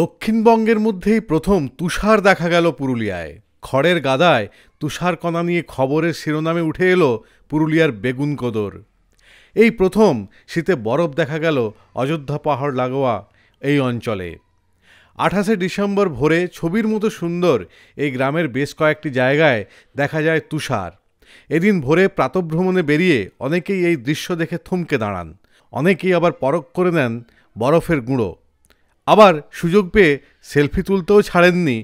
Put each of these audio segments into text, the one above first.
দক্ষিণবঙ্গের মধ্যেই প্রথম তুষার দেখা গেল পুরুলিয়ায় খড়ের গাদায় তুষারকণা নিয়ে খবরের শিরোনামে উঠে এলো পুরুলিয়ার বেগুন কদর এই প্রথম শীতে বরফ দেখা গেল অযোধ্যা পাহাড় লাগোয়া এই অঞ্চলে আঠাশে ডিসেম্বর ভোরে ছবির মতো সুন্দর এই গ্রামের বেশ কয়েকটি জায়গায় দেখা যায় তুষার এদিন ভোরে প্রাতভ্রমণে বেরিয়ে অনেকেই এই দৃশ্য দেখে থমকে দাঁড়ান অনেকেই আবার পরক করে নেন বরফের গুঁড়ো আবার সুযোগ পেয়ে সেলফি তুলতেও ছাড়েননি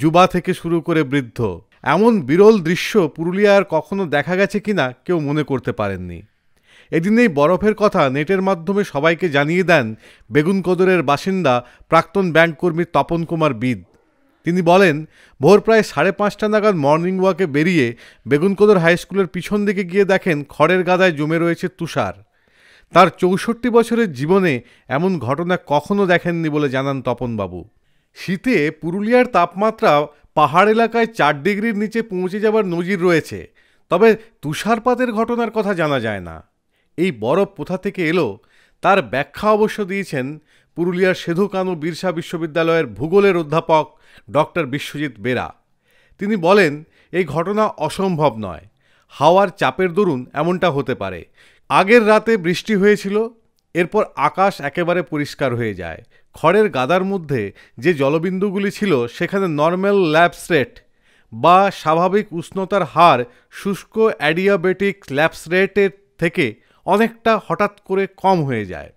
যুবা থেকে শুরু করে বৃদ্ধ এমন বিরল দৃশ্য পুরুলিয়ার কখনো দেখা গেছে কিনা কেউ মনে করতে পারেননি এদিন এই বরফের কথা নেটের মাধ্যমে সবাইকে জানিয়ে দেন বেগুন কদরের বাসিন্দা প্রাক্তন ব্যাংক কর্মী তপন কুমার বিদ তিনি বলেন ভোর প্রায় সাড়ে পাঁচটা নাগাদ মর্নিং ওয়াকে বেরিয়ে বেগুনকোদর হাই স্কুলের পিছন দিকে গিয়ে দেখেন খড়ের গাদায় জমে রয়েছে তুষার তার চৌষট্টি বছরের জীবনে এমন ঘটনা কখনো দেখেননি বলে জানান তপনবাবু শীতে পুরুলিয়ার তাপমাত্রা পাহাড় এলাকায় চার ডিগ্রির নিচে পৌঁছে যাবার নজির রয়েছে তবে তুষারপাতের ঘটনার কথা জানা যায় না এই বরফ কোথা থেকে এলো তার ব্যাখ্যা অবশ্য দিয়েছেন পুরুলিয়ার সেধু কানু বিরসা বিশ্ববিদ্যালয়ের ভূগোলের অধ্যাপক ডক্টর বিশ্বজিৎ বেরা তিনি বলেন এই ঘটনা অসম্ভব নয় হাওয়ার চাপের দরুন এমনটা হতে পারে আগের রাতে বৃষ্টি হয়েছিল এরপর আকাশ একেবারে পরিষ্কার হয়ে যায় খড়ের গাদার মধ্যে যে জলবিন্দুগুলি ছিল সেখানে নর্মাল ল্যাপস রেট বা স্বাভাবিক উষ্ণতার হার শুষ্ক অ্যাডিয়াবেটিক ল্যাপস রেটের থেকে অনেকটা হঠাৎ করে কম হয়ে যায়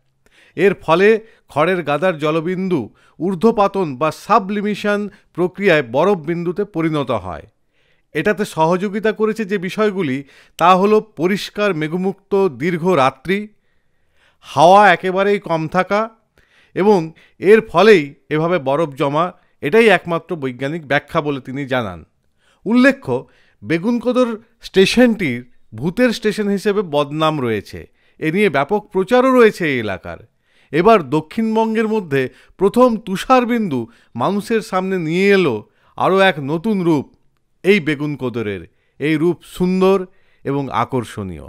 এর ফলে খড়ের গাদার জলবিন্দু ঊর্ধ্বপাতন বা সাবলিমিশন প্রক্রিয়ায় বরফ বিন্দুতে পরিণত হয় এটাতে সহযোগিতা করেছে যে বিষয়গুলি তা হল পরিষ্কার মেঘমুক্ত দীর্ঘ রাত্রি হাওয়া একেবারেই কম থাকা এবং এর ফলেই এভাবে বরফ জমা এটাই একমাত্র বৈজ্ঞানিক ব্যাখ্যা বলে তিনি জানান উল্লেখ্য বেগুনকোদর স্টেশনটির ভূতের স্টেশন হিসেবে বদনাম রয়েছে এ নিয়ে ব্যাপক প্রচারও রয়েছে এই এলাকার এবার দক্ষিণবঙ্গের মধ্যে প্রথম তুষারবিন্দু মানুষের সামনে নিয়ে এলো আরও এক নতুন রূপ এই বেগুন কোদরের এই রূপ সুন্দর এবং আকর্ষণীয়